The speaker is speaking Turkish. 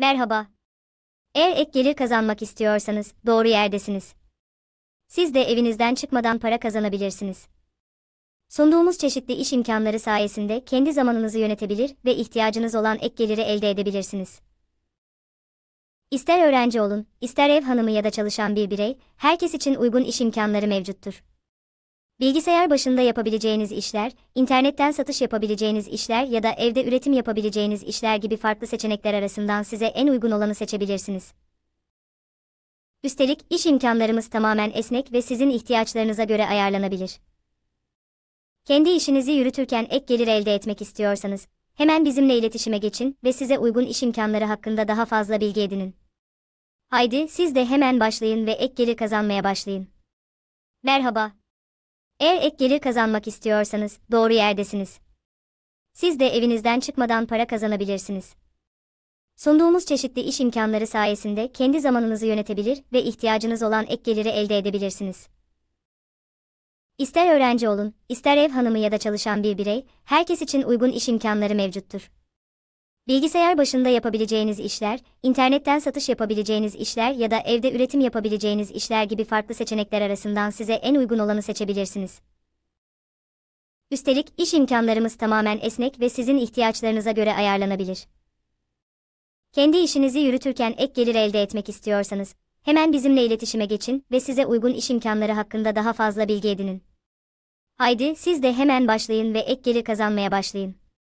Merhaba. Eğer ek gelir kazanmak istiyorsanız doğru yerdesiniz. Siz de evinizden çıkmadan para kazanabilirsiniz. Sunduğumuz çeşitli iş imkanları sayesinde kendi zamanınızı yönetebilir ve ihtiyacınız olan ek geliri elde edebilirsiniz. İster öğrenci olun, ister ev hanımı ya da çalışan bir birey, herkes için uygun iş imkanları mevcuttur. Bilgisayar başında yapabileceğiniz işler, internetten satış yapabileceğiniz işler ya da evde üretim yapabileceğiniz işler gibi farklı seçenekler arasından size en uygun olanı seçebilirsiniz. Üstelik iş imkanlarımız tamamen esnek ve sizin ihtiyaçlarınıza göre ayarlanabilir. Kendi işinizi yürütürken ek gelir elde etmek istiyorsanız, hemen bizimle iletişime geçin ve size uygun iş imkanları hakkında daha fazla bilgi edinin. Haydi siz de hemen başlayın ve ek gelir kazanmaya başlayın. Merhaba, eğer ek gelir kazanmak istiyorsanız doğru yerdesiniz. Siz de evinizden çıkmadan para kazanabilirsiniz. Sunduğumuz çeşitli iş imkanları sayesinde kendi zamanınızı yönetebilir ve ihtiyacınız olan ek geliri elde edebilirsiniz. İster öğrenci olun, ister ev hanımı ya da çalışan bir birey, herkes için uygun iş imkanları mevcuttur. Bilgisayar başında yapabileceğiniz işler, internetten satış yapabileceğiniz işler ya da evde üretim yapabileceğiniz işler gibi farklı seçenekler arasından size en uygun olanı seçebilirsiniz. Üstelik iş imkanlarımız tamamen esnek ve sizin ihtiyaçlarınıza göre ayarlanabilir. Kendi işinizi yürütürken ek gelir elde etmek istiyorsanız, hemen bizimle iletişime geçin ve size uygun iş imkanları hakkında daha fazla bilgi edinin. Haydi siz de hemen başlayın ve ek gelir kazanmaya başlayın.